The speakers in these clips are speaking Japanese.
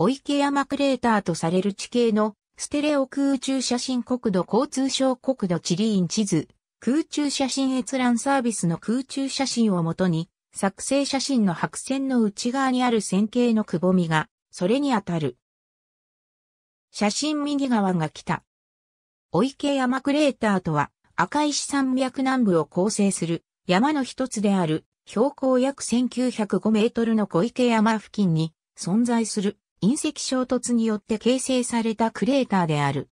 お池山クレーターとされる地形のステレオ空中写真国土交通省国土地理院地図、空中写真閲覧サービスの空中写真をもとに、作成写真の白線の内側にある線形のくぼみが、それにあたる。写真右側が北。お池山クレーターとは、赤石山脈南部を構成する山の一つである、標高約1905メートルの小池山付近に存在する隕石衝突によって形成されたクレーターである。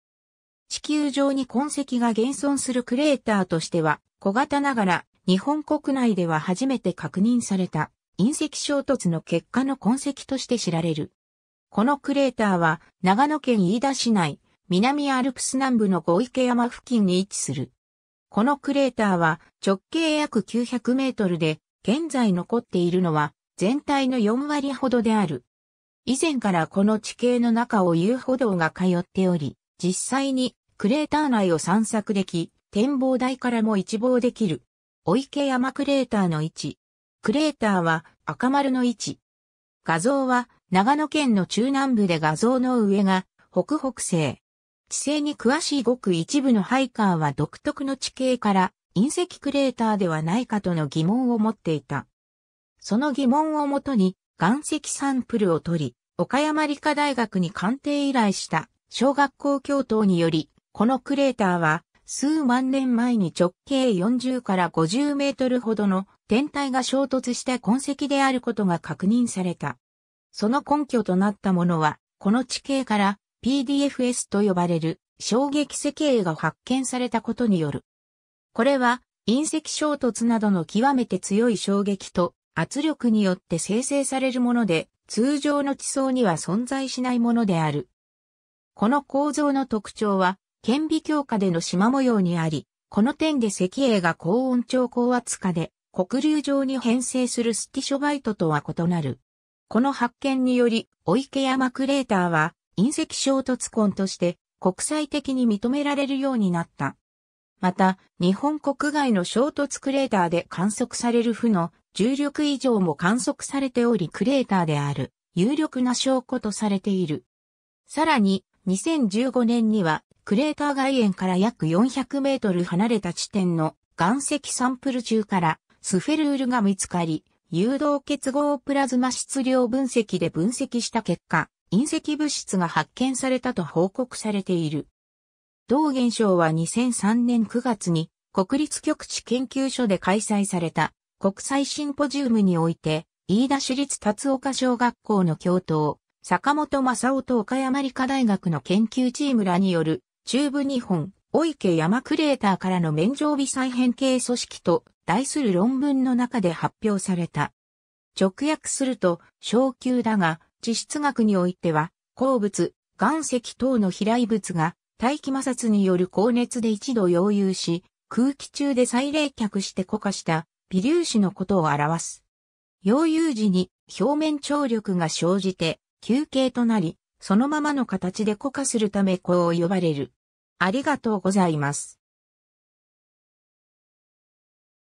地球上に痕跡が現存するクレーターとしては、小型ながら日本国内では初めて確認された隕石衝突の結果の痕跡として知られる。このクレーターは長野県飯田市内、南アルプス南部の五池山付近に位置する。このクレーターは直径約900メートルで、現在残っているのは全体の4割ほどである。以前からこの地形の中を遊歩道が通っており、実際にクレーター内を散策でき、展望台からも一望できる。お池山クレーターの位置。クレーターは赤丸の位置。画像は長野県の中南部で画像の上が北北西。地勢に詳しいごく一部のハイカーは独特の地形から隕石クレーターではないかとの疑問を持っていた。その疑問をもとに岩石サンプルを取り、岡山理科大学に鑑定依頼した小学校教頭により、このクレーターは数万年前に直径40から50メートルほどの天体が衝突した痕跡であることが確認された。その根拠となったものは、この地形から PDFS と呼ばれる衝撃石英が発見されたことによる。これは隕石衝突などの極めて強い衝撃と圧力によって生成されるもので、通常の地層には存在しないものである。この構造の特徴は、顕微鏡下での縞模様にあり、この点で石英が高温超高圧下で、黒流状に変成するスティショバイトとは異なる。この発見により、お池山クレーターは、隕石衝突痕として国際的に認められるようになった。また、日本国外の衝突クレーターで観測される負の重力以上も観測されておりクレーターである有力な証拠とされている。さらに2015年にはクレーター外縁から約400メートル離れた地点の岩石サンプル中からスフェルールが見つかり、誘導結合プラズマ質量分析で分析した結果、隕石物質が発見されたと報告されている。同現象は2003年9月に国立極地研究所で開催された国際シンポジウムにおいて、飯田市立達岡小学校の教頭、坂本正夫と岡山理科大学の研究チームらによる、中部日本、お池山クレーターからの免状微細変形組織と題する論文の中で発表された。直訳すると、小級だが、地質学においては、鉱物、岩石等の飛来物が、大気摩擦による高熱で一度溶融し、空気中で再冷却して固化した微粒子のことを表す。溶融時に表面張力が生じて球形となり、そのままの形で固化するためこう呼ばれる。ありがとうございます。